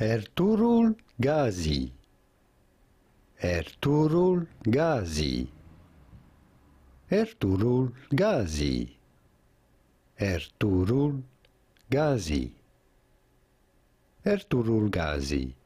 Erturul Gazi Erturul Gazi Erturul Gazi Erturul Gazi Erturul Gazi